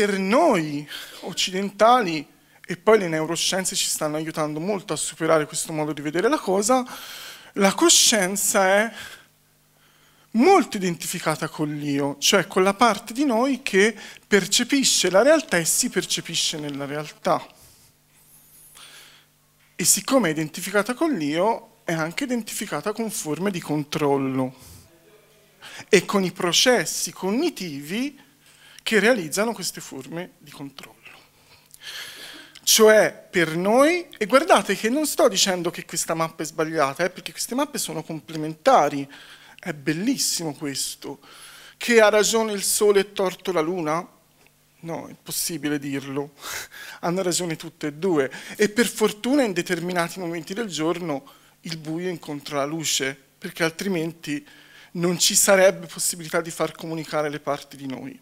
per noi occidentali, e poi le neuroscienze ci stanno aiutando molto a superare questo modo di vedere la cosa, la coscienza è molto identificata con l'io, cioè con la parte di noi che percepisce la realtà e si percepisce nella realtà. E siccome è identificata con l'io, è anche identificata con forme di controllo e con i processi cognitivi che realizzano queste forme di controllo. Cioè per noi, e guardate che non sto dicendo che questa mappa è sbagliata, eh, perché queste mappe sono complementari, è bellissimo questo, che ha ragione il Sole e torto la Luna? No, è possibile dirlo, hanno ragione tutte e due e per fortuna in determinati momenti del giorno il buio incontra la luce, perché altrimenti non ci sarebbe possibilità di far comunicare le parti di noi.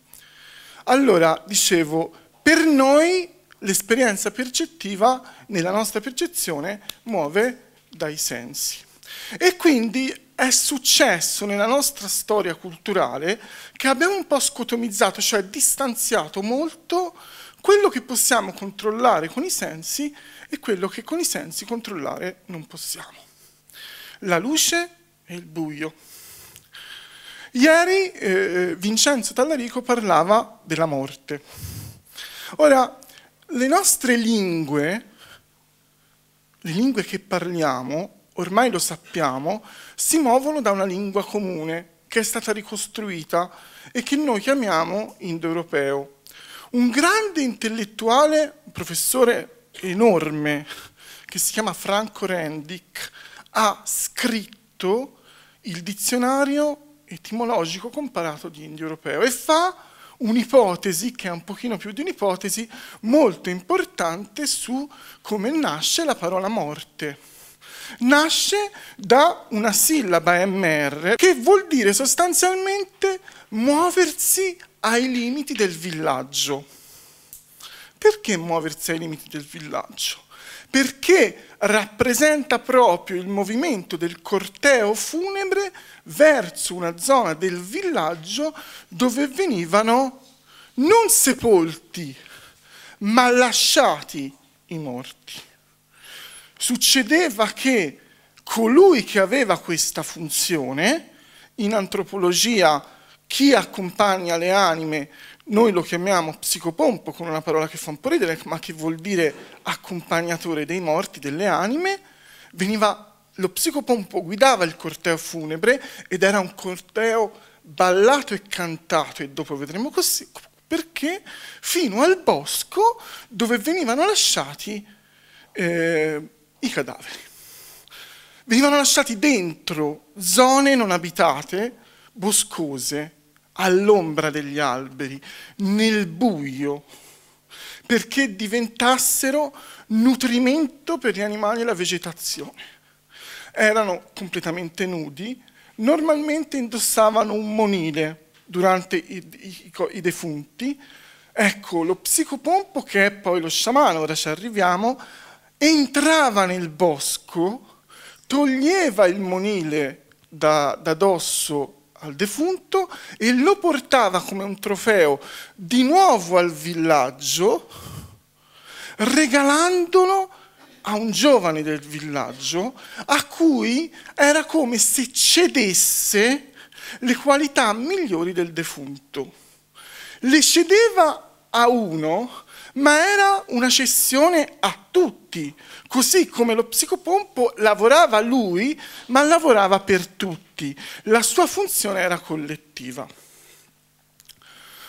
Allora, dicevo, per noi l'esperienza percettiva, nella nostra percezione, muove dai sensi. E quindi è successo nella nostra storia culturale che abbiamo un po' scotomizzato, cioè distanziato molto quello che possiamo controllare con i sensi e quello che con i sensi controllare non possiamo. La luce e il buio. Ieri eh, eh, Vincenzo Tallarico parlava della morte. Ora, le nostre lingue, le lingue che parliamo, ormai lo sappiamo, si muovono da una lingua comune che è stata ricostruita e che noi chiamiamo indoeuropeo. Un grande intellettuale, professore enorme, che si chiama Franco Rendick, ha scritto il dizionario etimologico comparato di indio-europeo e fa un'ipotesi che è un pochino più di un'ipotesi molto importante su come nasce la parola morte. Nasce da una sillaba MR che vuol dire sostanzialmente muoversi ai limiti del villaggio. Perché muoversi ai limiti del villaggio? Perché rappresenta proprio il movimento del corteo funebre verso una zona del villaggio dove venivano non sepolti, ma lasciati i morti. Succedeva che colui che aveva questa funzione, in antropologia chi accompagna le anime noi lo chiamiamo psicopompo con una parola che fa un po' ridere, ma che vuol dire accompagnatore dei morti, delle anime, veniva, lo psicopompo guidava il corteo funebre ed era un corteo ballato e cantato, e dopo vedremo così, perché fino al bosco dove venivano lasciati eh, i cadaveri. Venivano lasciati dentro zone non abitate, boscose, all'ombra degli alberi, nel buio, perché diventassero nutrimento per gli animali e la vegetazione. Erano completamente nudi, normalmente indossavano un monile durante i, i, i defunti. Ecco, lo psicopompo, che è poi lo sciamano, ora ci arriviamo, entrava nel bosco, toglieva il monile da, da dosso al defunto e lo portava come un trofeo di nuovo al villaggio, regalandolo a un giovane del villaggio a cui era come se cedesse le qualità migliori del defunto. Le cedeva a uno ma era una cessione a tutti, così come lo psicopompo lavorava lui, ma lavorava per tutti. La sua funzione era collettiva.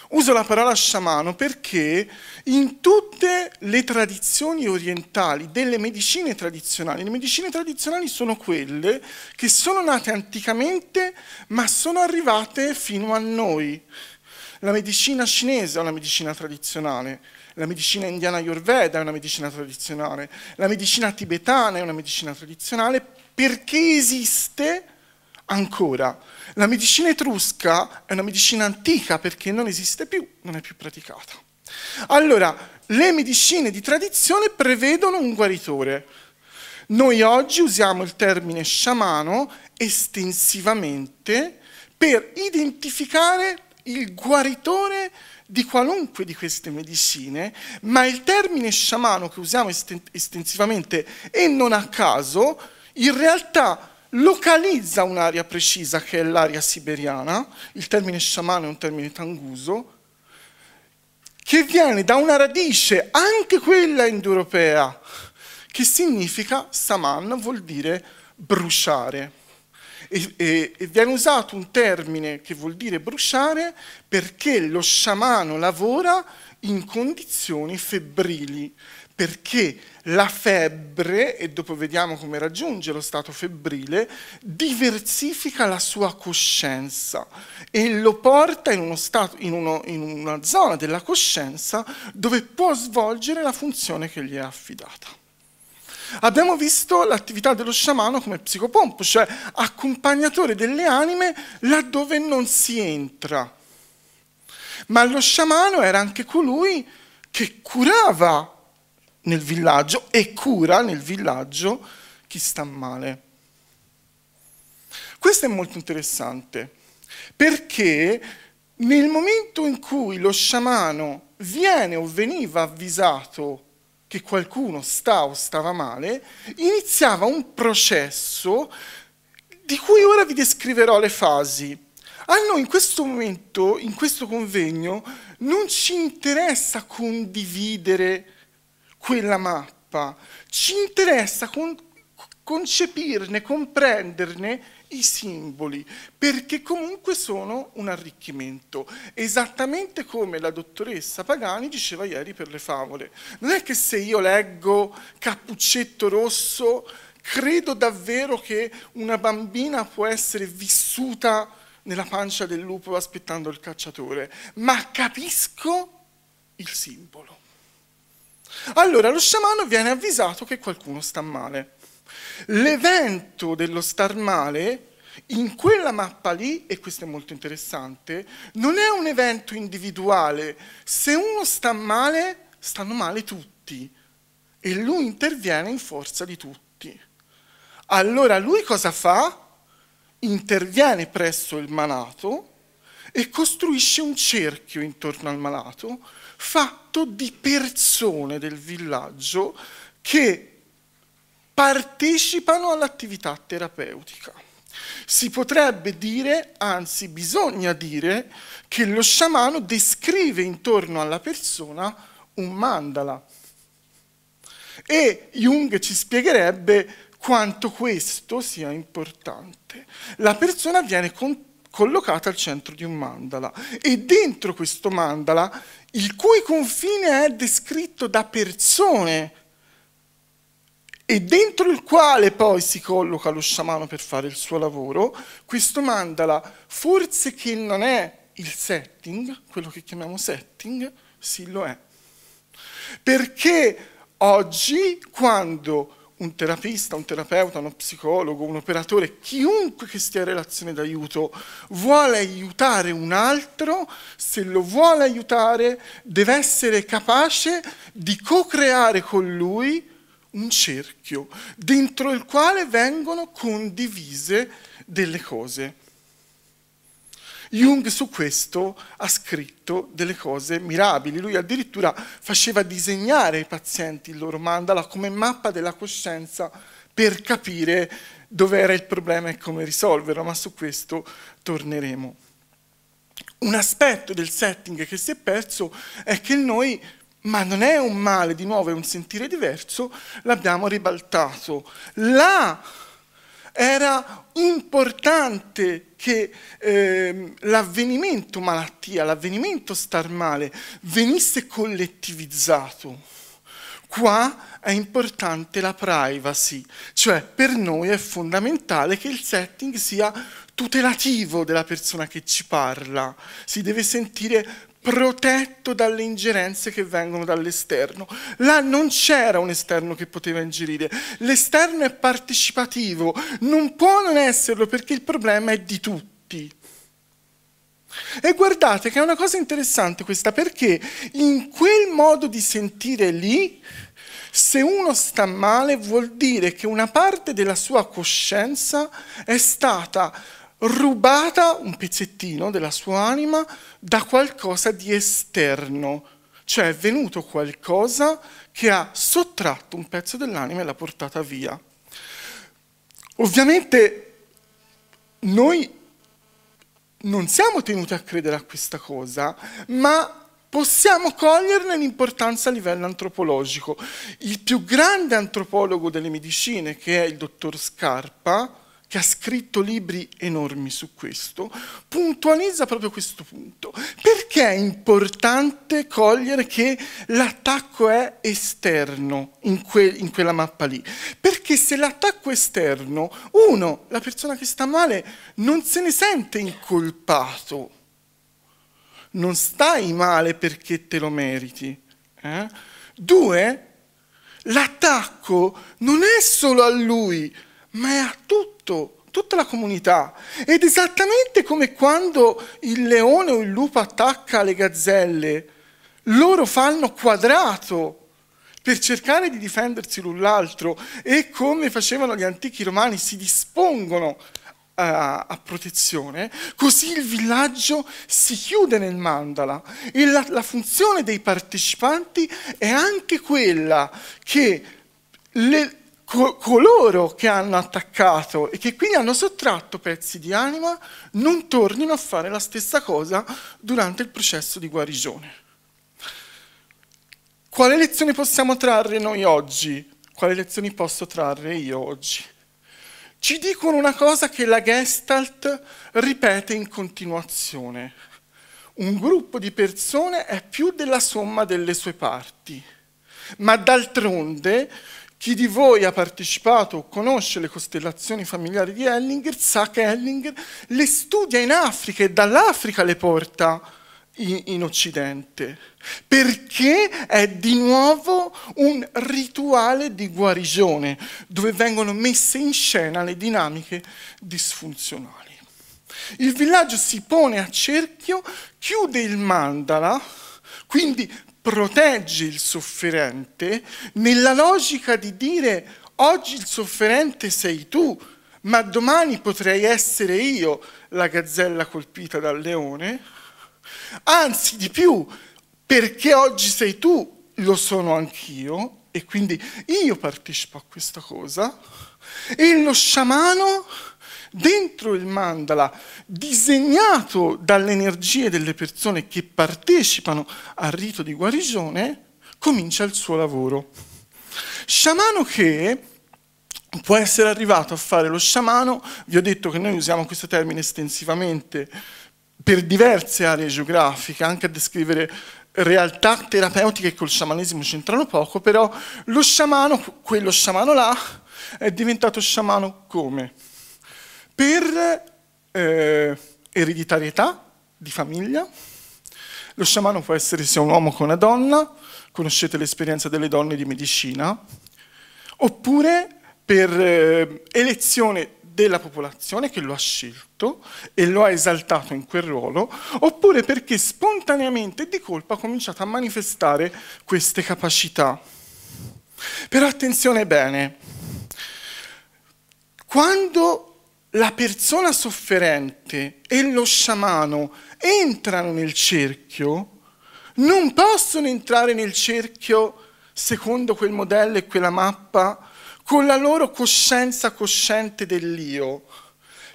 Uso la parola sciamano perché in tutte le tradizioni orientali, delle medicine tradizionali, le medicine tradizionali sono quelle che sono nate anticamente ma sono arrivate fino a noi. La medicina cinese è una medicina tradizionale, la medicina indiana Ayurveda è una medicina tradizionale, la medicina tibetana è una medicina tradizionale perché esiste ancora. La medicina etrusca è una medicina antica perché non esiste più, non è più praticata. Allora, le medicine di tradizione prevedono un guaritore. Noi oggi usiamo il termine sciamano estensivamente per identificare il guaritore di qualunque di queste medicine, ma il termine sciamano che usiamo estensivamente e non a caso, in realtà localizza un'area precisa che è l'area siberiana, il termine sciamano è un termine tanguso, che viene da una radice, anche quella indoeuropea, che significa saman, vuol dire bruciare e, e, e viene usato un termine che vuol dire bruciare perché lo sciamano lavora in condizioni febbrili, perché la febbre, e dopo vediamo come raggiunge lo stato febbrile, diversifica la sua coscienza e lo porta in, uno stato, in, uno, in una zona della coscienza dove può svolgere la funzione che gli è affidata. Abbiamo visto l'attività dello sciamano come psicopompo, cioè accompagnatore delle anime laddove non si entra. Ma lo sciamano era anche colui che curava nel villaggio e cura nel villaggio chi sta male. Questo è molto interessante perché nel momento in cui lo sciamano viene o veniva avvisato che qualcuno sta o stava male, iniziava un processo di cui ora vi descriverò le fasi. A noi in questo momento, in questo convegno, non ci interessa condividere quella mappa, ci interessa con concepirne, comprenderne i simboli, perché comunque sono un arricchimento, esattamente come la dottoressa Pagani diceva ieri per le favole. Non è che se io leggo Cappuccetto Rosso, credo davvero che una bambina può essere vissuta nella pancia del lupo aspettando il cacciatore, ma capisco il simbolo. Allora lo sciamano viene avvisato che qualcuno sta male. L'evento dello star male in quella mappa lì, e questo è molto interessante, non è un evento individuale. Se uno sta male, stanno male tutti e lui interviene in forza di tutti. Allora lui cosa fa? Interviene presso il malato e costruisce un cerchio intorno al malato fatto di persone del villaggio che partecipano all'attività terapeutica. Si potrebbe dire, anzi bisogna dire, che lo sciamano descrive intorno alla persona un mandala. E Jung ci spiegherebbe quanto questo sia importante. La persona viene con collocata al centro di un mandala e dentro questo mandala, il cui confine è descritto da persone e dentro il quale poi si colloca lo sciamano per fare il suo lavoro, questo mandala, forse che non è il setting, quello che chiamiamo setting, sì lo è. Perché oggi quando un terapista, un terapeuta, uno psicologo, un operatore, chiunque che stia in relazione d'aiuto, vuole aiutare un altro, se lo vuole aiutare, deve essere capace di co-creare con lui un cerchio dentro il quale vengono condivise delle cose. Jung su questo ha scritto delle cose mirabili, lui addirittura faceva disegnare ai pazienti il loro mandala come mappa della coscienza per capire dove era il problema e come risolverlo, ma su questo torneremo. Un aspetto del setting che si è perso è che noi ma non è un male, di nuovo è un sentire diverso, l'abbiamo ribaltato. Là era importante che eh, l'avvenimento malattia, l'avvenimento star male venisse collettivizzato. Qua è importante la privacy, cioè per noi è fondamentale che il setting sia tutelativo della persona che ci parla, si deve sentire protetto dalle ingerenze che vengono dall'esterno. Là non c'era un esterno che poteva ingerire. L'esterno è partecipativo, non può non esserlo perché il problema è di tutti. E guardate che è una cosa interessante questa, perché in quel modo di sentire lì, se uno sta male vuol dire che una parte della sua coscienza è stata rubata un pezzettino della sua anima da qualcosa di esterno, cioè è venuto qualcosa che ha sottratto un pezzo dell'anima e l'ha portata via. Ovviamente noi non siamo tenuti a credere a questa cosa, ma possiamo coglierne l'importanza a livello antropologico. Il più grande antropologo delle medicine, che è il dottor Scarpa, che ha scritto libri enormi su questo, puntualizza proprio questo punto. Perché è importante cogliere che l'attacco è esterno in, que- in quella mappa lì? Perché se l'attacco è esterno, uno, la persona che sta male non se ne sente incolpato, non stai male perché te lo meriti. Eh? Due, l'attacco non è solo a lui, ma è a tutto, tutta la comunità. Ed esattamente come quando il leone o il lupo attacca le gazzelle, loro fanno quadrato per cercare di difendersi l'un l'altro e come facevano gli antichi romani si dispongono eh, a, a, protezione, così il villaggio si chiude nel mandala e la, la funzione dei partecipanti è anche quella che le, coloro che hanno attaccato e che quindi hanno sottratto pezzi di anima non tornino a fare la stessa cosa durante il processo di guarigione. Quale lezione possiamo trarre noi oggi? Quali lezioni posso trarre io oggi? Ci dicono una cosa che la Gestalt ripete in continuazione. Un gruppo di persone è più della somma delle sue parti, ma d'altronde chi di voi ha partecipato o conosce le costellazioni familiari di Hellinger sa che Hellinger le studia in Africa e dall'Africa le porta in, in Occidente, perché è di nuovo un rituale di guarigione dove vengono messe in scena le dinamiche disfunzionali. Il villaggio si pone a cerchio, chiude il mandala, quindi protegge il sofferente nella logica di dire oggi il sofferente sei tu, ma domani potrei essere io la gazzella colpita dal leone. Anzi, di più, perché oggi sei tu, lo sono anch'io, e quindi io partecipo a questa cosa. E lo sciamano dentro il mandala, disegnato dalle energie delle persone che partecipano al rito di guarigione, comincia il suo lavoro. Sciamano che può essere arrivato a fare lo sciamano, vi ho detto che noi usiamo questo termine estensivamente per diverse aree geografiche, anche a descrivere realtà terapeutiche che col sciamanesimo c'entrano poco, però lo sciamano, quello sciamano là, è diventato sciamano come? per eh, ereditarietà di famiglia. Lo sciamano può essere sia un uomo che una donna, conoscete l'esperienza delle donne di medicina, oppure per eh, elezione della popolazione che lo ha scelto e lo ha esaltato in quel ruolo, oppure perché spontaneamente e di colpa ha cominciato a manifestare queste capacità. Però attenzione bene, quando la persona sofferente e lo sciamano entrano nel cerchio, non possono entrare nel cerchio secondo quel modello e quella mappa con la loro coscienza cosciente dell'io.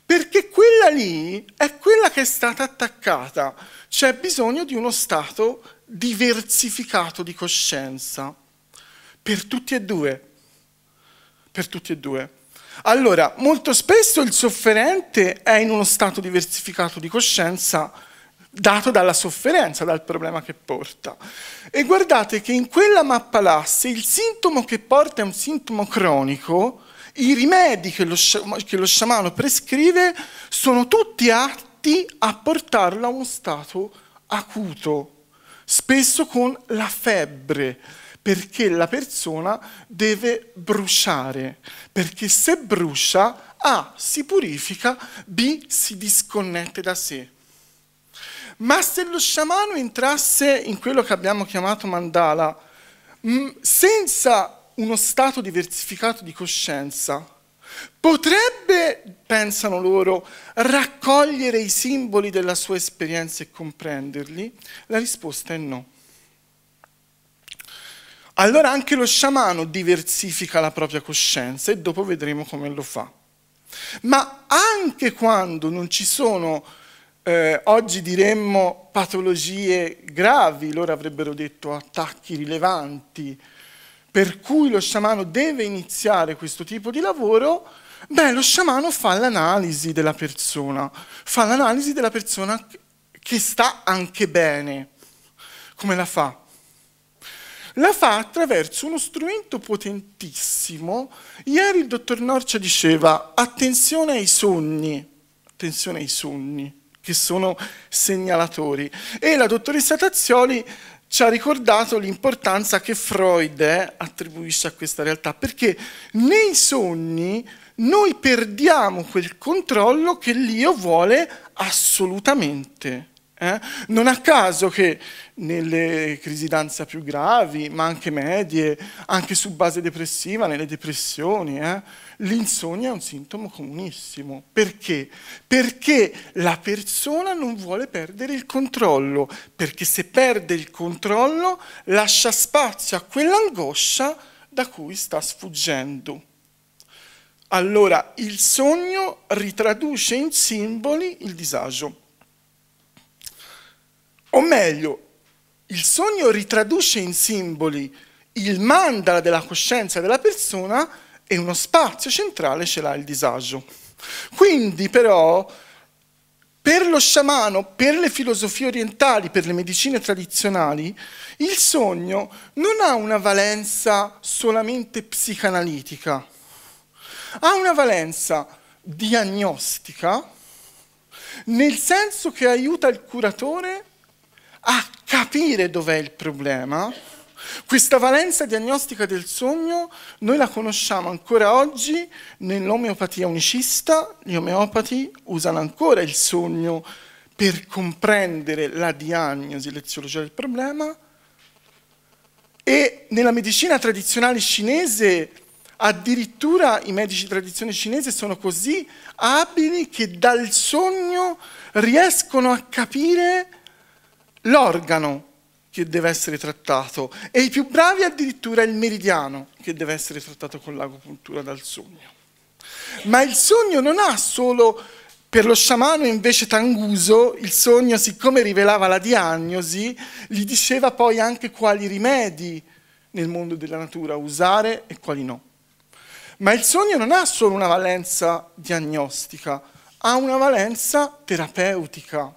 Perché quella lì è quella che è stata attaccata. C'è bisogno di uno stato diversificato di coscienza. Per tutti e due. Per tutti e due. Allora, molto spesso il sofferente è in uno stato diversificato di coscienza dato dalla sofferenza, dal problema che porta. E guardate che in quella mappa là, se il sintomo che porta è un sintomo cronico, i rimedi che lo, che lo sciamano prescrive sono tutti atti a portarlo a uno stato acuto, spesso con la febbre perché la persona deve bruciare, perché se brucia A si purifica, B si disconnette da sé. Ma se lo sciamano entrasse in quello che abbiamo chiamato mandala, mm, senza uno stato diversificato di coscienza, potrebbe, pensano loro, raccogliere i simboli della sua esperienza e comprenderli? La risposta è no allora anche lo sciamano diversifica la propria coscienza e dopo vedremo come lo fa. Ma anche quando non ci sono, eh, oggi diremmo, patologie gravi, loro avrebbero detto attacchi rilevanti, per cui lo sciamano deve iniziare questo tipo di lavoro, beh, lo sciamano fa l'analisi della persona, fa l'analisi della persona che sta anche bene. Come la fa? la fa attraverso uno strumento potentissimo. Ieri il dottor Norcia diceva attenzione ai sogni, attenzione ai sogni, che sono segnalatori. E la dottoressa Tazzioli ci ha ricordato l'importanza che Freud eh, attribuisce a questa realtà, perché nei sogni noi perdiamo quel controllo che l'io vuole assolutamente eh? Non a caso che nelle crisi d'ansia più gravi, ma anche medie, anche su base depressiva, nelle depressioni, eh, l'insonnia è un sintomo comunissimo. Perché? Perché la persona non vuole perdere il controllo, perché se perde il controllo lascia spazio a quell'angoscia da cui sta sfuggendo. Allora il sogno ritraduce in simboli il disagio. O meglio, il sogno ritraduce in simboli il mandala della coscienza della persona e uno spazio centrale ce l'ha il disagio. Quindi però per lo sciamano, per le filosofie orientali, per le medicine tradizionali, il sogno non ha una valenza solamente psicanalitica, ha una valenza diagnostica, nel senso che aiuta il curatore a capire dov'è il problema, questa valenza diagnostica del sogno noi la conosciamo ancora oggi nell'omeopatia unicista, gli omeopati usano ancora il sogno per comprendere la diagnosi, l'eziologia del problema e nella medicina tradizionale cinese addirittura i medici di tradizione cinese sono così abili che dal sogno riescono a capire l'organo che deve essere trattato e i più bravi addirittura il meridiano che deve essere trattato con l'agopuntura dal sogno. Ma il sogno non ha solo, per lo sciamano invece Tanguso, il sogno siccome rivelava la diagnosi, gli diceva poi anche quali rimedi nel mondo della natura usare e quali no. Ma il sogno non ha solo una valenza diagnostica, ha una valenza terapeutica.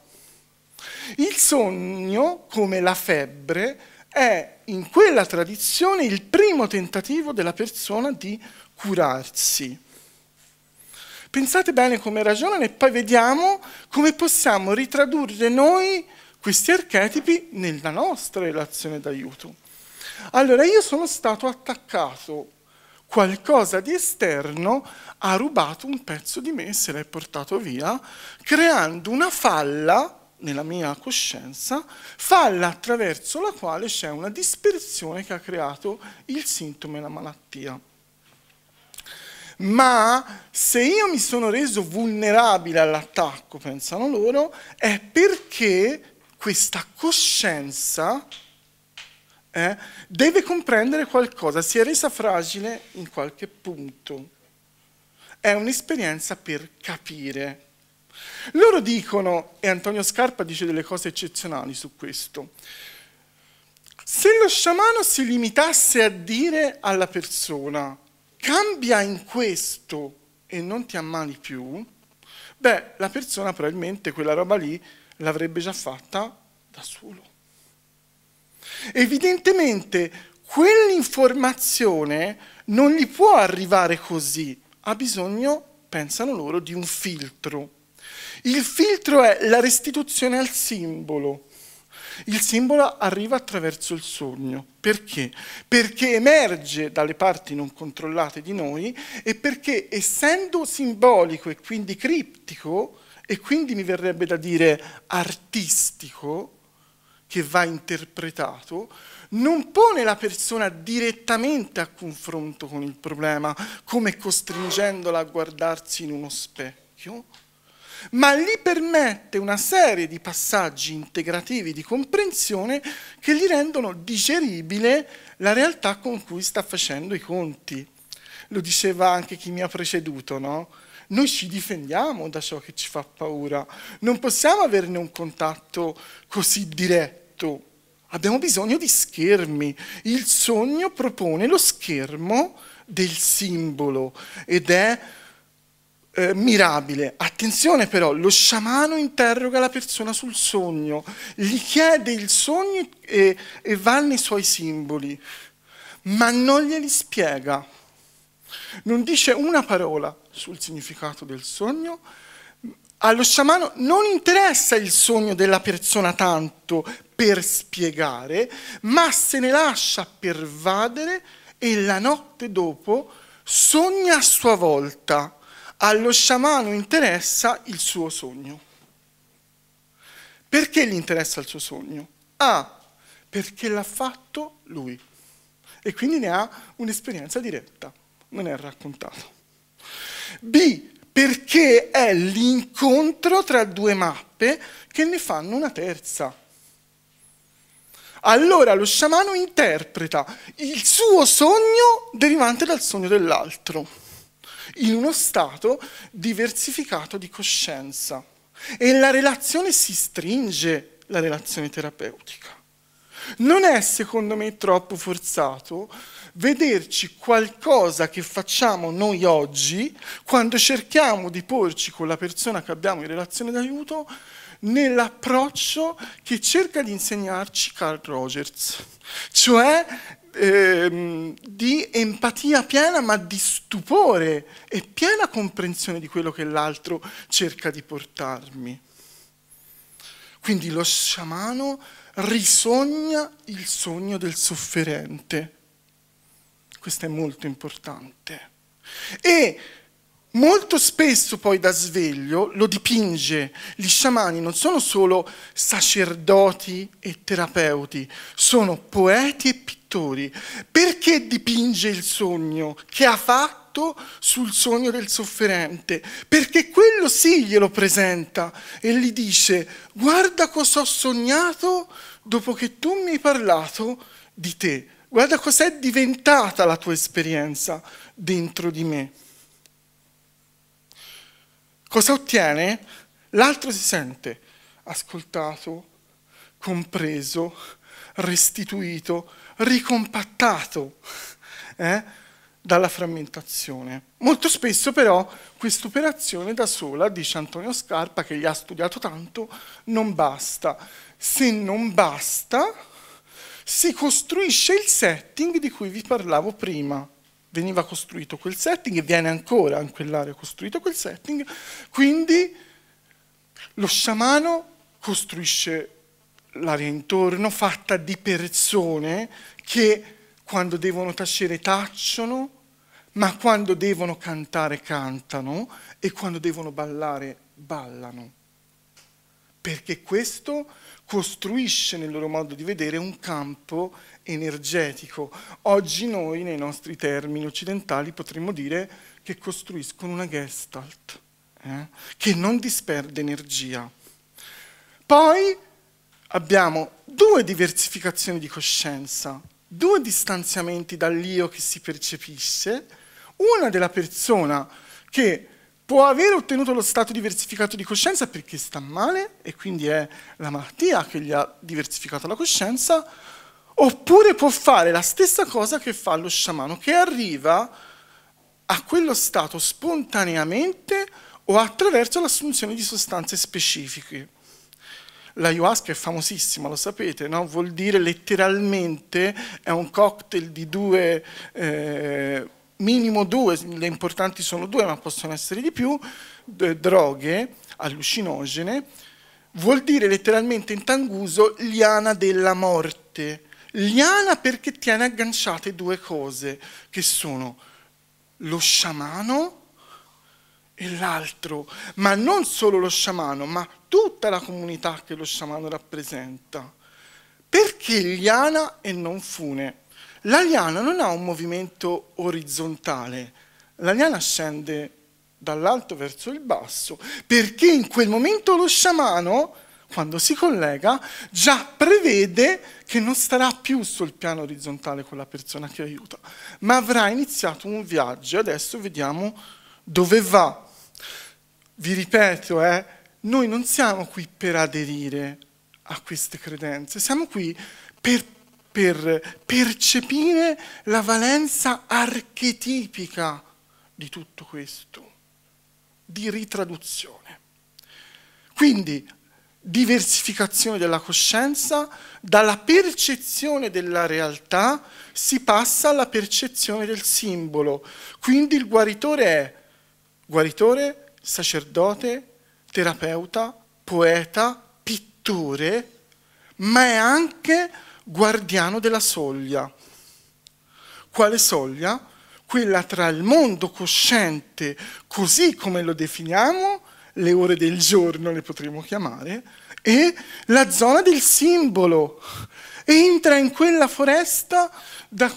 Il sogno, come la febbre, è in quella tradizione il primo tentativo della persona di curarsi. Pensate bene come ragionano e poi vediamo come possiamo ritradurre noi questi archetipi nella nostra relazione d'aiuto. Allora io sono stato attaccato, qualcosa di esterno ha rubato un pezzo di me e se l'è portato via, creando una falla nella mia coscienza, falla attraverso la quale c'è una dispersione che ha creato il sintomo e la malattia. Ma se io mi sono reso vulnerabile all'attacco, pensano loro, è perché questa coscienza eh, deve comprendere qualcosa, si è resa fragile in qualche punto. È un'esperienza per capire loro dicono, e Antonio Scarpa dice delle cose eccezionali su questo, se lo sciamano si limitasse a dire alla persona cambia in questo e non ti ammali più, beh, la persona probabilmente quella roba lì l'avrebbe già fatta da solo. Evidentemente quell'informazione non gli può arrivare così, ha bisogno, pensano loro, di un filtro. Il filtro è la restituzione al simbolo. Il simbolo arriva attraverso il sogno. Perché? Perché emerge dalle parti non controllate di noi e perché essendo simbolico e quindi criptico, e quindi mi verrebbe da dire artistico, che va interpretato, non pone la persona direttamente a confronto con il problema, come costringendola a guardarsi in uno specchio, ma gli permette una serie di passaggi integrativi di comprensione che gli rendono digeribile la realtà con cui sta facendo i conti. Lo diceva anche chi mi ha preceduto, no? Noi ci difendiamo da ciò che ci fa paura, non possiamo averne un contatto così diretto. Abbiamo bisogno di schermi. Il sogno propone lo schermo del simbolo ed è eh, mirabile. Attenzione però, lo sciamano interroga la persona sul sogno, gli chiede il sogno e, e va nei suoi simboli, ma non glieli spiega. Non dice una parola sul significato del sogno. Allo sciamano non interessa il sogno della persona tanto per spiegare, ma se ne lascia pervadere e la notte dopo sogna a sua volta allo sciamano interessa il suo sogno. Perché gli interessa il suo sogno? Ah, perché l'ha fatto lui e quindi ne ha un'esperienza diretta, non è raccontato. B, perché è l'incontro tra due mappe che ne fanno una terza. Allora lo sciamano interpreta il suo sogno derivante dal sogno dell'altro in uno stato diversificato di coscienza. E la relazione si stringe, la relazione terapeutica. Non è, secondo me, troppo forzato vederci qualcosa che facciamo noi oggi quando cerchiamo di porci con la persona che abbiamo in relazione d'aiuto nell'approccio che cerca di insegnarci Carl Rogers, cioè ehm, di empatia piena, ma di stupore e piena comprensione di quello che l'altro cerca di portarmi. Quindi lo sciamano risogna il sogno del sofferente. Questo è molto importante. E Molto spesso poi da sveglio lo dipinge, gli sciamani non sono solo sacerdoti e terapeuti, sono poeti e pittori. Perché dipinge il sogno che ha fatto sul sogno del sofferente? Perché quello sì glielo presenta e gli dice guarda cosa ho sognato dopo che tu mi hai parlato di te, guarda cos'è diventata la tua esperienza dentro di me cosa ottiene? L'altro si sente ascoltato, compreso, restituito, ricompattato eh, dalla frammentazione. Molto spesso però quest'operazione da sola, dice Antonio Scarpa, che gli ha studiato tanto, non basta. Se non basta, si costruisce il setting di cui vi parlavo prima veniva costruito quel setting e viene ancora in quell'area costruito quel setting, quindi lo sciamano costruisce l'area intorno fatta di persone che quando devono tacere tacciono, ma quando devono cantare cantano e quando devono ballare ballano. Perché questo costruisce nel loro modo di vedere un campo energetico. Oggi noi, nei nostri termini occidentali, potremmo dire che costruiscono una gestalt, eh? che non disperde energia. Poi abbiamo due diversificazioni di coscienza, due distanziamenti dall'io che si percepisce, una della persona che può aver ottenuto lo stato diversificato di coscienza perché sta male e quindi è la malattia che gli ha diversificato la coscienza, oppure può fare la stessa cosa che fa lo sciamano, che arriva a quello stato spontaneamente o attraverso l'assunzione di sostanze specifiche. L'ayahuasca è famosissima, lo sapete, no? vuol dire letteralmente è un cocktail di due... Eh, minimo due, le importanti sono due ma possono essere di più, droghe allucinogene, vuol dire letteralmente in tanguso liana della morte. Liana perché tiene agganciate due cose, che sono lo sciamano e l'altro, ma non solo lo sciamano, ma tutta la comunità che lo sciamano rappresenta. Perché Liana e non Fune? La liana non ha un movimento orizzontale, la liana scende dall'alto verso il basso, perché in quel momento lo sciamano, quando si collega, già prevede che non starà più sul piano orizzontale con la persona che aiuta, ma avrà iniziato un viaggio. e Adesso vediamo dove va. Vi ripeto, eh, noi non siamo qui per aderire a queste credenze, siamo qui per per percepire la valenza archetipica di tutto questo, di ritraduzione. Quindi diversificazione della coscienza, dalla percezione della realtà si passa alla percezione del simbolo. Quindi il guaritore è guaritore, sacerdote, terapeuta, poeta, pittore, ma è anche guardiano della soglia. Quale soglia? Quella tra il mondo cosciente, così come lo definiamo, le ore del giorno le potremmo chiamare, e la zona del simbolo. Entra in quella foresta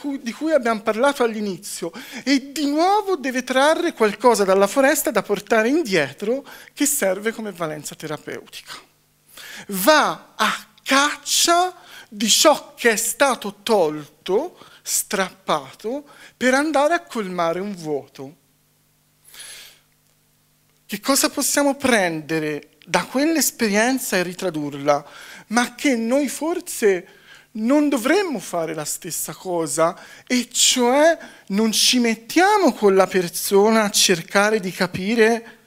cui, di cui abbiamo parlato all'inizio e di nuovo deve trarre qualcosa dalla foresta da portare indietro che serve come valenza terapeutica. Va a caccia di ciò che è stato tolto, strappato, per andare a colmare un vuoto. Che cosa possiamo prendere da quell'esperienza e ritradurla, ma che noi forse non dovremmo fare la stessa cosa, e cioè non ci mettiamo con la persona a cercare di capire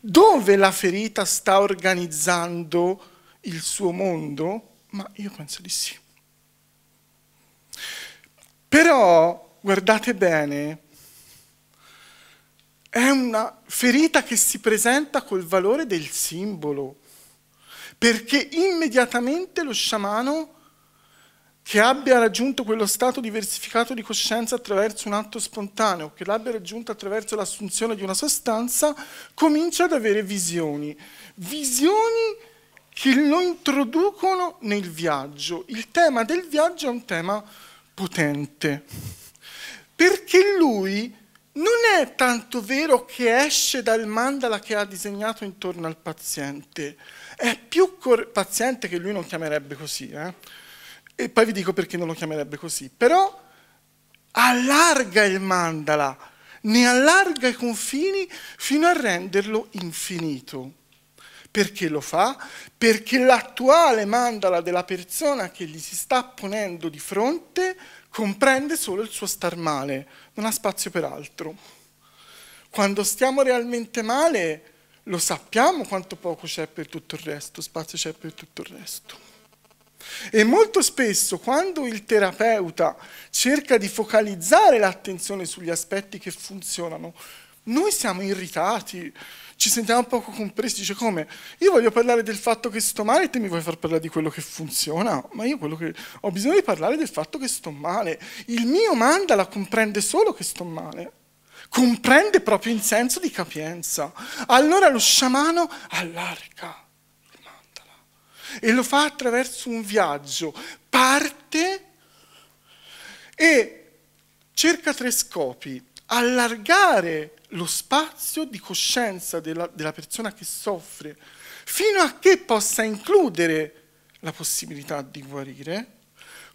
dove la ferita sta organizzando il suo mondo? Ma io penso di sì. Però, guardate bene, è una ferita che si presenta col valore del simbolo, perché immediatamente lo sciamano che abbia raggiunto quello stato diversificato di coscienza attraverso un atto spontaneo, che l'abbia raggiunto attraverso l'assunzione di una sostanza, comincia ad avere visioni. Visioni che lo introducono nel viaggio. Il tema del viaggio è un tema potente, perché lui non è tanto vero che esce dal mandala che ha disegnato intorno al paziente, è più cor- paziente che lui non chiamerebbe così, eh? e poi vi dico perché non lo chiamerebbe così, però allarga il mandala, ne allarga i confini fino a renderlo infinito. Perché lo fa? Perché l'attuale mandala della persona che gli si sta ponendo di fronte comprende solo il suo star male, non ha spazio per altro. Quando stiamo realmente male lo sappiamo quanto poco c'è per tutto il resto, spazio c'è per tutto il resto. E molto spesso quando il terapeuta cerca di focalizzare l'attenzione sugli aspetti che funzionano, noi siamo irritati, ci sentiamo poco compresi, dice come? Io voglio parlare del fatto che sto male e te mi vuoi far parlare di quello che funziona, ma io che... ho bisogno di parlare del fatto che sto male. Il mio mandala comprende solo che sto male, comprende proprio in senso di capienza. Allora lo sciamano allarga il mandala e lo fa attraverso un viaggio, parte e cerca tre scopi allargare lo spazio di coscienza della, della persona che soffre, fino a che possa includere la possibilità di guarire,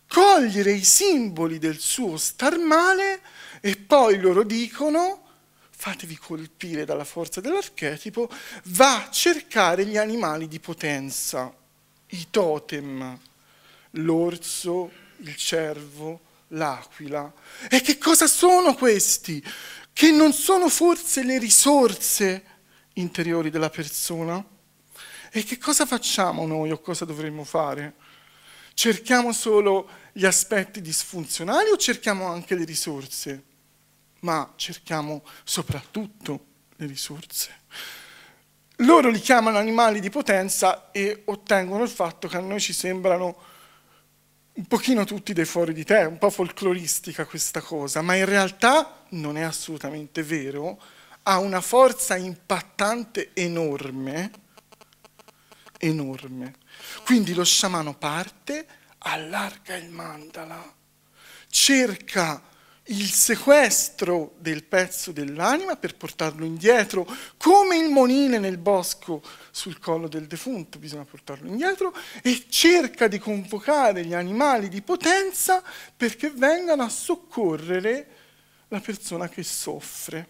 cogliere i simboli del suo star male e poi loro dicono fatevi colpire dalla forza dell'archetipo, va a cercare gli animali di potenza, i totem, l'orso, il cervo, l'aquila. E che cosa sono questi? Che non sono forse le risorse interiori della persona? E che cosa facciamo noi o cosa dovremmo fare? Cerchiamo solo gli aspetti disfunzionali o cerchiamo anche le risorse? Ma cerchiamo soprattutto le risorse. Loro li chiamano animali di potenza e ottengono il fatto che a noi ci sembrano un pochino tutti dei fuori di te, un po' folcloristica questa cosa, ma in realtà non è assolutamente vero, ha una forza impattante enorme, enorme. Quindi lo sciamano parte, allarga il mandala, cerca il sequestro del pezzo dell'anima per portarlo indietro, come il monile nel bosco sul collo del defunto, bisogna portarlo indietro, e cerca di convocare gli animali di potenza perché vengano a soccorrere la persona che soffre,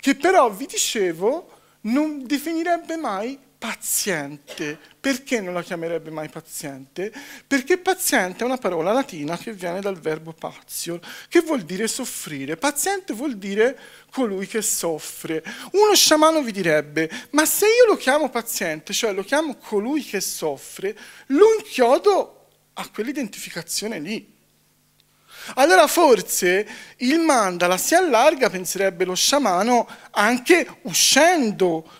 che però, vi dicevo, non definirebbe mai paziente. Perché non la chiamerebbe mai paziente? Perché paziente è una parola latina che viene dal verbo pazio, che vuol dire soffrire. Paziente vuol dire colui che soffre. Uno sciamano vi direbbe, ma se io lo chiamo paziente, cioè lo chiamo colui che soffre, lo inchiodo a quell'identificazione lì. Allora forse il mandala si allarga, penserebbe lo sciamano, anche uscendo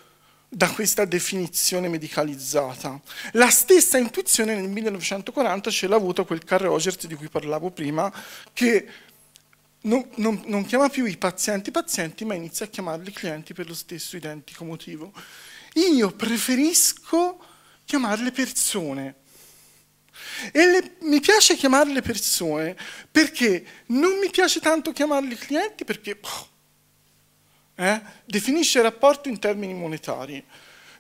da questa definizione medicalizzata. La stessa intuizione nel 1940 ce l'ha avuta quel Carl Rogers di cui parlavo prima, che non, non, non chiama più i pazienti pazienti, ma inizia a chiamarli clienti per lo stesso identico motivo. Io preferisco chiamarle persone. E le, mi piace chiamarle persone perché non mi piace tanto chiamarli clienti perché... Oh, eh, definisce il rapporto in termini monetari.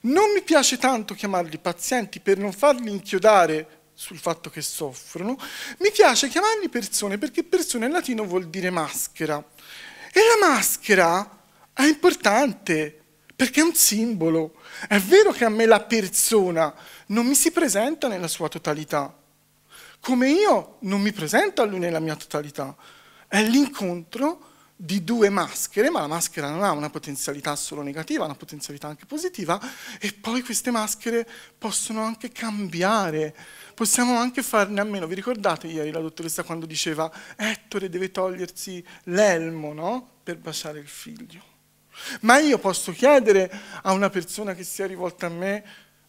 Non mi piace tanto chiamarli pazienti per non farli inchiodare sul fatto che soffrono, mi piace chiamarli persone perché persone in latino vuol dire maschera. E la maschera è importante perché è un simbolo. È vero che a me la persona non mi si presenta nella sua totalità, come io non mi presento a lui nella mia totalità. È l'incontro di due maschere, ma la maschera non ha una potenzialità solo negativa, ha una potenzialità anche positiva, e poi queste maschere possono anche cambiare, possiamo anche farne a meno. Vi ricordate ieri la dottoressa quando diceva Ettore deve togliersi l'elmo no? per baciare il figlio? Ma io posso chiedere a una persona che si è rivolta a me,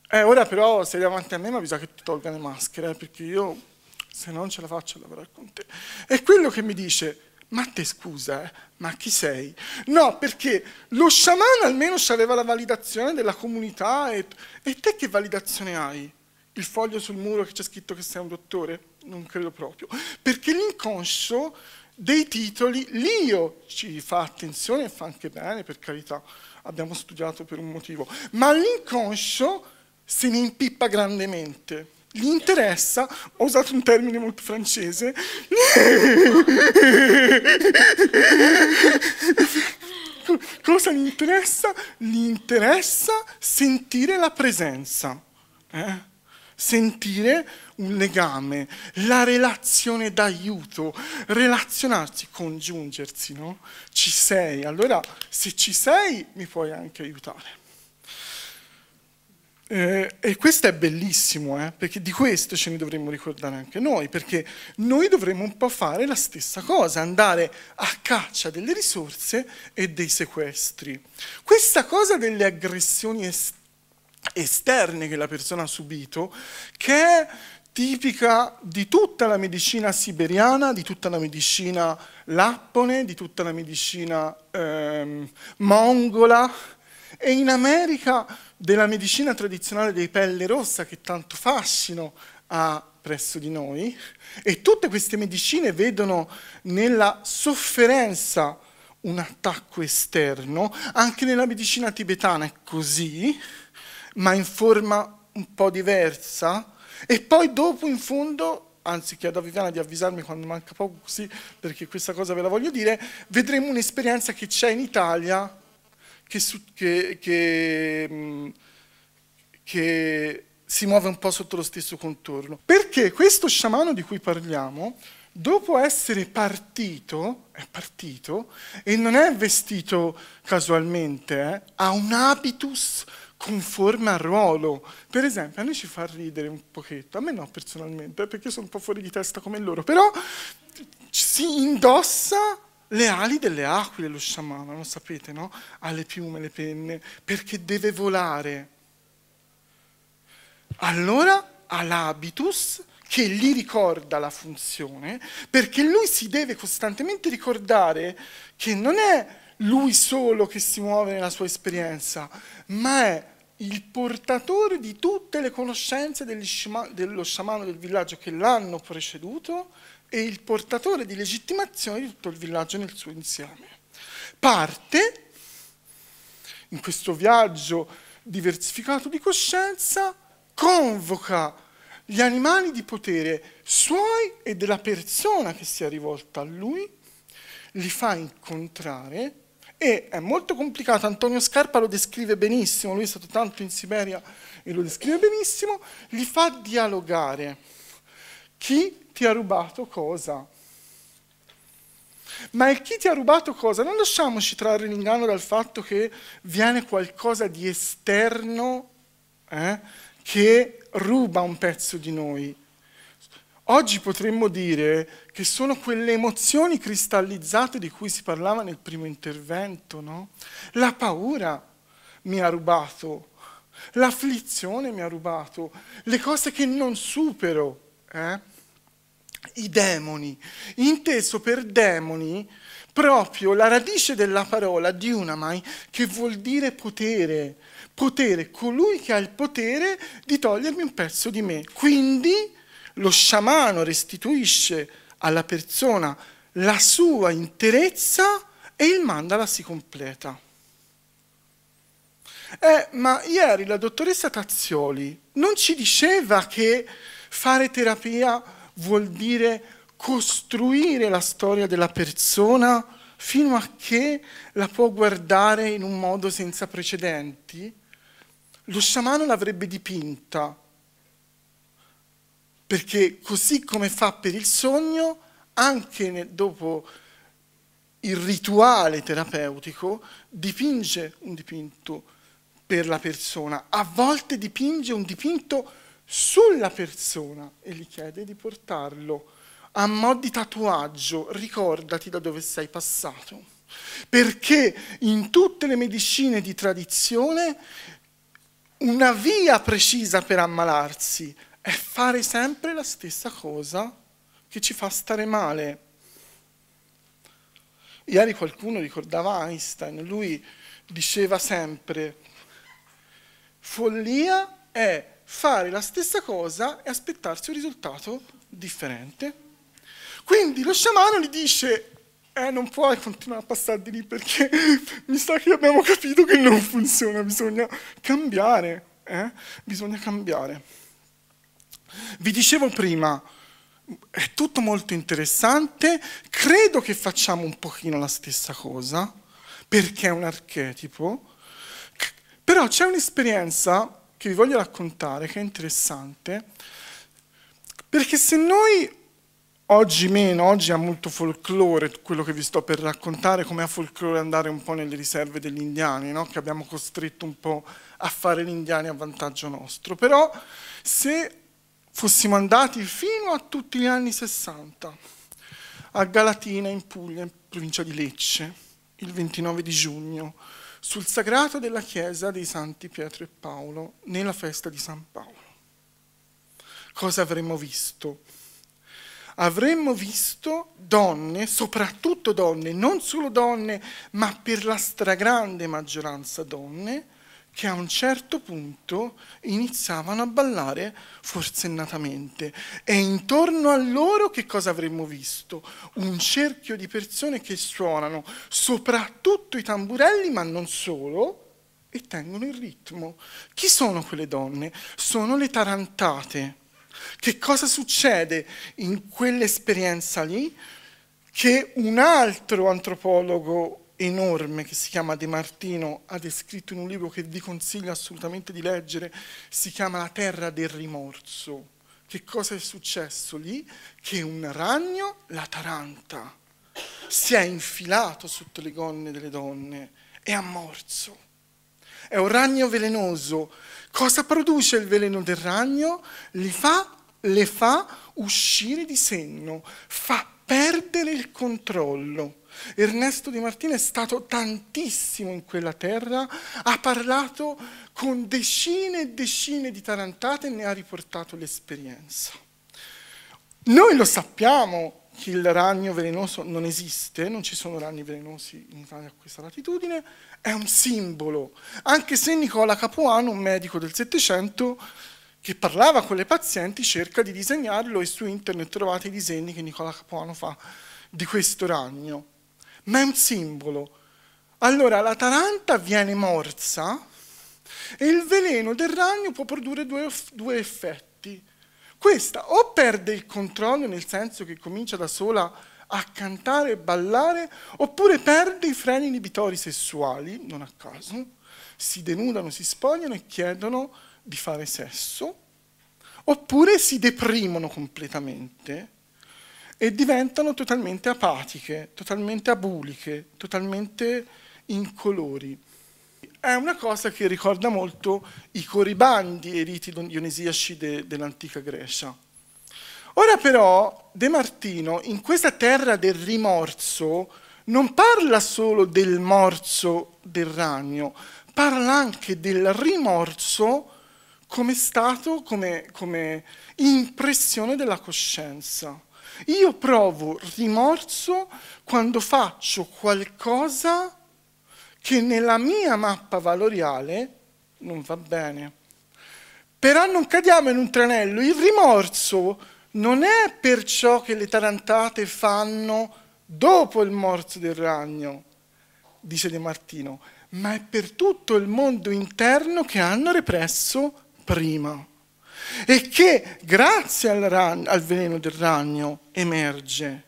eh, ora però sei davanti a me ma bisogna che ti tolga le maschere, eh, perché io se non ce la faccio a lavorare con te. E quello che mi dice ma te scusa, eh, ma chi sei? No, perché lo sciamano almeno aveva la validazione della comunità e, e te che validazione hai? Il foglio sul muro che c'è scritto che sei un dottore? Non credo proprio. Perché l'inconscio dei titoli, l'io ci fa attenzione e fa anche bene, per carità, abbiamo studiato per un motivo, ma l'inconscio se ne impippa grandemente gli interessa, ho usato un termine molto francese, cosa gli interessa? Gli interessa sentire la presenza, eh? sentire un legame, la relazione d'aiuto, relazionarsi, congiungersi, no? Ci sei, allora se ci sei mi puoi anche aiutare. Eh, e questo è bellissimo, eh, perché di questo ce ne dovremmo ricordare anche noi, perché noi dovremmo un po' fare la stessa cosa, andare a caccia delle risorse e dei sequestri. Questa cosa delle aggressioni est esterne che la persona ha subito, che è tipica di tutta la medicina siberiana, di tutta la medicina lappone, di tutta la medicina ehm, mongola, e in America della medicina tradizionale dei pelle rossa che tanto fascino ha presso di noi e tutte queste medicine vedono nella sofferenza un attacco esterno, anche nella medicina tibetana è così, ma in forma un po' diversa e poi dopo in fondo, anzi chiedo a Viviana di avvisarmi quando manca poco così perché questa cosa ve la voglio dire, vedremo un'esperienza che c'è in Italia che, che, che, mm, che si muove un po' sotto lo stesso contorno. Perché questo sciamano di cui parliamo dopo essere partito, è partito, e non è vestito casualmente, eh, ha un habitus conforme al ruolo. Per esempio, a noi ci fa ridere un pochetto, a me no personalmente, eh, perché sono un po' fuori di testa come loro, però si indossa le ali delle aquile lo sciamano, lo sapete, no? Ha le piume, le penne, perché deve volare. Allora ha l'habitus che gli ricorda la funzione, perché lui si deve costantemente ricordare che non è lui solo che si muove nella sua esperienza, ma è il portatore di tutte le conoscenze dello sciamano del villaggio che l'hanno preceduto e il portatore di legittimazione di tutto il villaggio nel suo insieme. Parte in questo viaggio diversificato di coscienza, convoca gli animali di potere suoi e della persona che si è rivolta a lui, li fa incontrare e è molto complicato, Antonio Scarpa lo descrive benissimo, lui è stato tanto in Siberia e lo descrive benissimo, li fa dialogare. Chi ti ha rubato cosa? Ma il chi ti ha rubato cosa? Non lasciamoci trarre l'inganno dal fatto che viene qualcosa di esterno eh, che ruba un pezzo di noi. Oggi potremmo dire che sono quelle emozioni cristallizzate di cui si parlava nel primo intervento, no? La paura mi ha rubato, l'afflizione mi ha rubato, le cose che non supero. Eh? i demoni, inteso per demoni proprio la radice della parola di una mai che vuol dire potere, potere, colui che ha il potere di togliermi un pezzo di me. Quindi lo sciamano restituisce alla persona la sua interezza e il mandala si completa. Eh, ma ieri la dottoressa Tazzioli non ci diceva che fare terapia vuol dire costruire la storia della persona fino a che la può guardare in un modo senza precedenti. Lo sciamano l'avrebbe dipinta, perché così come fa per il sogno, anche nel, dopo il rituale terapeutico, dipinge un dipinto per la persona, a volte dipinge un dipinto sulla persona e gli chiede di portarlo a mo' di tatuaggio, ricordati da dove sei passato. Perché in tutte le medicine di tradizione una via precisa per ammalarsi è fare sempre la stessa cosa che ci fa stare male. Ieri qualcuno ricordava Einstein, lui diceva sempre, follia è fare la stessa cosa e aspettarsi un risultato differente. Quindi lo sciamano gli dice, eh non puoi continuare a passare di lì perché mi sa che abbiamo capito che non funziona, bisogna cambiare, eh? bisogna cambiare. Vi dicevo prima, è tutto molto interessante, credo che facciamo un pochino la stessa cosa, perché è un archetipo, però c'è un'esperienza che vi voglio raccontare, che è interessante, perché se noi oggi meno, oggi ha molto folklore quello che vi sto per raccontare, come ha folklore andare un po' nelle riserve degli indiani, no? che abbiamo costretto un po' a fare gli indiani a vantaggio nostro, però se fossimo andati fino a tutti gli anni 60, a Galatina in Puglia, in provincia di Lecce, il 29 di giugno, sul sagrato della chiesa dei Santi Pietro e Paolo nella festa di San Paolo. Cosa avremmo visto? Avremmo visto donne, soprattutto donne, non solo donne, ma per la stragrande maggioranza donne, che a un certo punto iniziavano a ballare forsennatamente. E intorno a loro che cosa avremmo visto? Un cerchio di persone che suonano soprattutto i tamburelli, ma non solo, e tengono il ritmo. Chi sono quelle donne? Sono le tarantate. Che cosa succede in quell'esperienza lì? Che un altro antropologo enorme che si chiama De Martino ha descritto in un libro che vi consiglio assolutamente di leggere, si chiama La terra del rimorso. Che cosa è successo lì? Che un ragno, la taranta, si è infilato sotto le gonne delle donne e ha morso. È un ragno velenoso. Cosa produce il veleno del ragno? Li fa, le fa uscire di senno, fa perdere il controllo Ernesto Di Martino è stato tantissimo in quella terra, ha parlato con decine e decine di tarantate e ne ha riportato l'esperienza. Noi lo sappiamo che il ragno velenoso non esiste, non ci sono ragni velenosi in Italia a questa latitudine, è un simbolo, anche se Nicola Capuano, un medico del Settecento, che parlava con le pazienti, cerca di disegnarlo e su internet trovate i disegni che Nicola Capuano fa di questo ragno ma è un simbolo. Allora la taranta viene morsa e il veleno del ragno può produrre due, due effetti. Questa o perde il controllo nel senso che comincia da sola a cantare e ballare, oppure perde i freni inibitori sessuali, non a caso, si denudano, si spogliano e chiedono di fare sesso, oppure si deprimono completamente e diventano totalmente apatiche, totalmente abuliche, totalmente incolori. È una cosa che ricorda molto i coribandi e i riti dionisiaci de, dell'antica Grecia. Ora però De Martino, in questa terra del rimorso, non parla solo del morso del ragno, parla anche del rimorso come stato, come, come impressione della coscienza. Io provo rimorso quando faccio qualcosa che nella mia mappa valoriale non va bene. Però non cadiamo in un tranello. Il rimorso non è per ciò che le tarantate fanno dopo il morso del ragno, dice De Martino, ma è per tutto il mondo interno che hanno represso prima e che grazie al, ragno, al veleno del ragno emerge.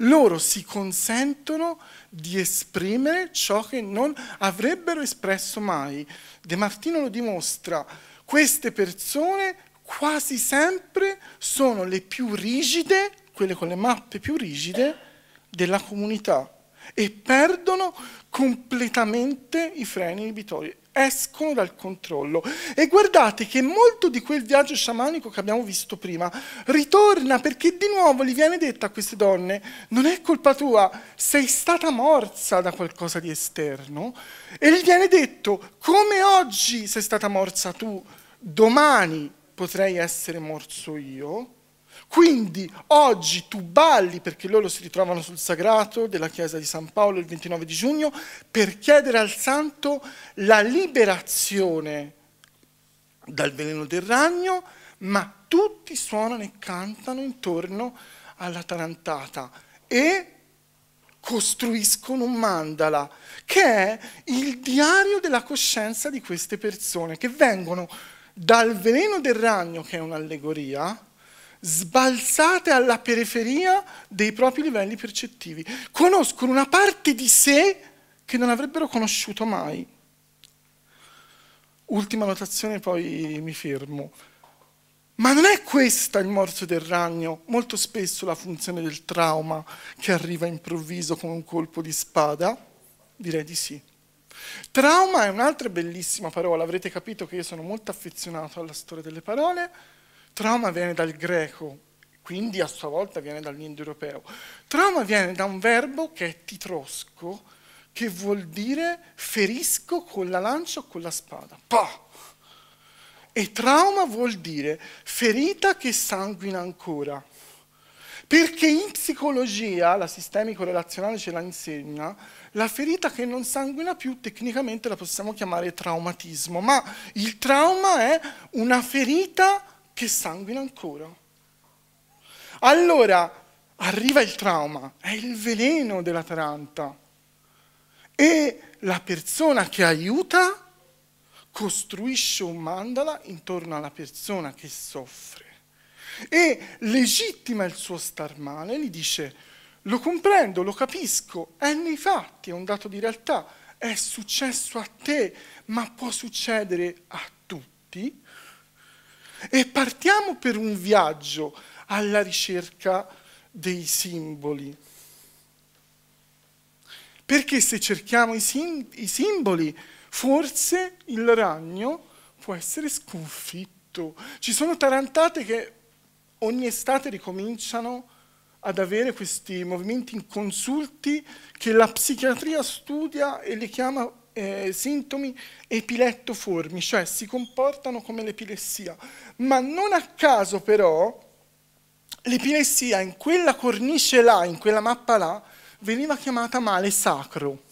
Loro si consentono di esprimere ciò che non avrebbero espresso mai. De Martino lo dimostra, queste persone quasi sempre sono le più rigide, quelle con le mappe più rigide, della comunità e perdono completamente i freni inibitori escono dal controllo. E guardate che molto di quel viaggio sciamanico che abbiamo visto prima ritorna perché di nuovo gli viene detto a queste donne, non è colpa tua, sei stata morsa da qualcosa di esterno. E gli viene detto, come oggi sei stata morsa tu, domani potrei essere morso io. Quindi oggi tu balli, perché loro si ritrovano sul sagrato della chiesa di San Paolo il 29 di giugno, per chiedere al santo la liberazione dal veleno del ragno, ma tutti suonano e cantano intorno alla tarantata e costruiscono un mandala, che è il diario della coscienza di queste persone che vengono dal veleno del ragno, che è un'allegoria, sbalzate alla periferia dei propri livelli percettivi. Conoscono una parte di sé che non avrebbero conosciuto mai. Ultima notazione, poi mi fermo. Ma non è questa il morso del ragno, molto spesso la funzione del trauma che arriva improvviso con un colpo di spada? Direi di sì. Trauma è un'altra bellissima parola, avrete capito che io sono molto affezionato alla storia delle parole Trauma viene dal greco, quindi a sua volta viene dall'indoeuropeo. Trauma viene da un verbo che è titrosco, che vuol dire ferisco con la lancia o con la spada. Pa! E trauma vuol dire ferita che sanguina ancora. Perché in psicologia, la sistemico-relazionale ce la insegna, la ferita che non sanguina più tecnicamente la possiamo chiamare traumatismo, ma il trauma è una ferita che sanguina ancora. Allora arriva il trauma, è il veleno della taranta. E la persona che aiuta costruisce un mandala intorno alla persona che soffre e legittima il suo star male, gli dice lo comprendo, lo capisco, è nei fatti, è un dato di realtà, è successo a te, ma può succedere a tutti e partiamo per un viaggio alla ricerca dei simboli. Perché se cerchiamo i, sim i simboli, forse il ragno può essere sconfitto. Ci sono tarantate che ogni estate ricominciano ad avere questi movimenti inconsulti che la psichiatria studia e li chiama eh, sintomi epilettoformi, cioè si comportano come l'epilessia. Ma non a caso però l'epilessia in quella cornice là, in quella mappa là, veniva chiamata male sacro,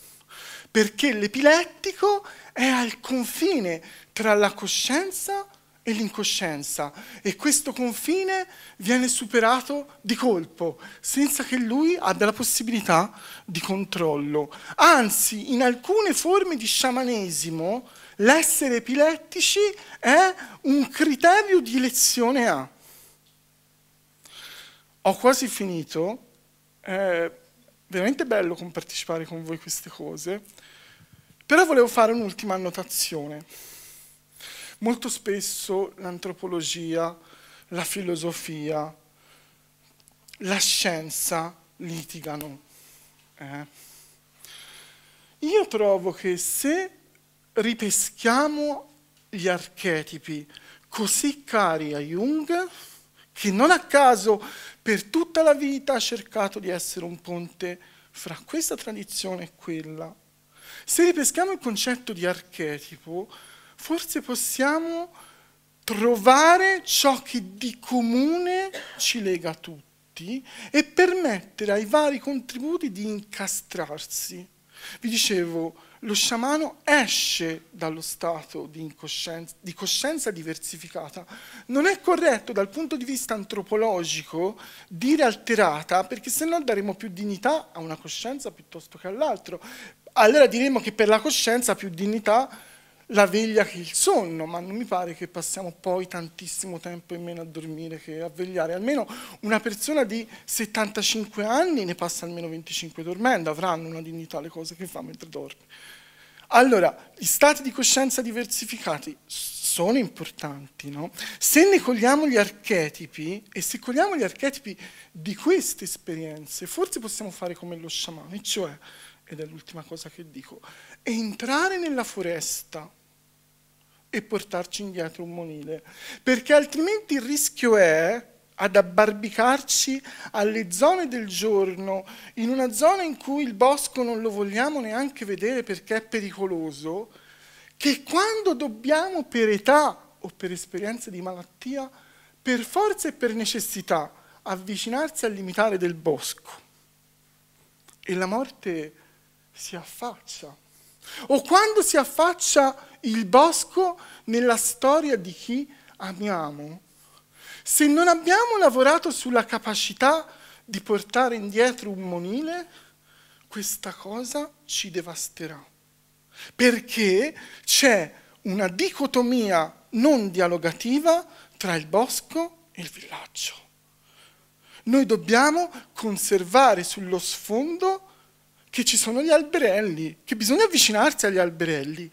perché l'epilettico è al confine tra la coscienza e l'incoscienza e questo confine viene superato di colpo, senza che lui abbia la possibilità di controllo. Anzi, in alcune forme di sciamanesimo l'essere epilettici è un criterio di elezione A. Ho quasi finito, è veramente bello compartecipare con voi queste cose, però volevo fare un'ultima annotazione. Molto spesso l'antropologia, la filosofia, la scienza litigano. Eh? Io trovo che se ripeschiamo gli archetipi così cari a Jung, che non a caso per tutta la vita ha cercato di essere un ponte fra questa tradizione e quella, se ripeschiamo il concetto di archetipo, forse possiamo trovare ciò che di comune ci lega tutti e permettere ai vari contributi di incastrarsi. Vi dicevo, lo sciamano esce dallo stato di, di, coscienza diversificata. Non è corretto dal punto di vista antropologico dire alterata, perché se no daremo più dignità a una coscienza piuttosto che all'altro. Allora diremo che per la coscienza più dignità la veglia che il sonno, ma non mi pare che passiamo poi tantissimo tempo in meno a dormire che a vegliare. Almeno una persona di 75 anni ne passa almeno 25 dormendo, avranno una dignità le cose che fa mentre dorme. Allora, gli stati di coscienza diversificati sono importanti, no? Se ne cogliamo gli archetipi e se cogliamo gli archetipi di queste esperienze, forse possiamo fare come lo sciamano, e cioè ed è l'ultima cosa che dico, entrare nella foresta e portarci indietro un monile, perché altrimenti il rischio è ad abbarbicarci alle zone del giorno, in una zona in cui il bosco non lo vogliamo neanche vedere perché è pericoloso, che quando dobbiamo per età o per esperienze di malattia, per forza e per necessità, avvicinarsi al limitare del bosco. E la morte si affaccia. O quando si affaccia il bosco nella storia di chi amiamo, se non abbiamo lavorato sulla capacità di portare indietro un monile, questa cosa ci devasterà. Perché c'è una dicotomia non dialogativa tra il bosco e il villaggio. Noi dobbiamo conservare sullo sfondo che ci sono gli alberelli, che bisogna avvicinarsi agli alberelli.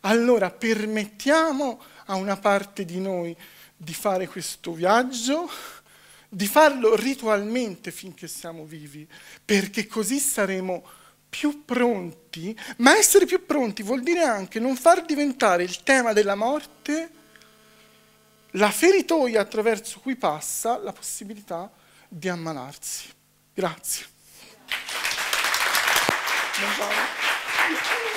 Allora permettiamo a una parte di noi di fare questo viaggio, di farlo ritualmente finché siamo vivi, perché così saremo più pronti, ma essere più pronti vuol dire anche non far diventare il tema della morte la feritoia attraverso cui passa la possibilità di ammalarsi. Grazie. 明白。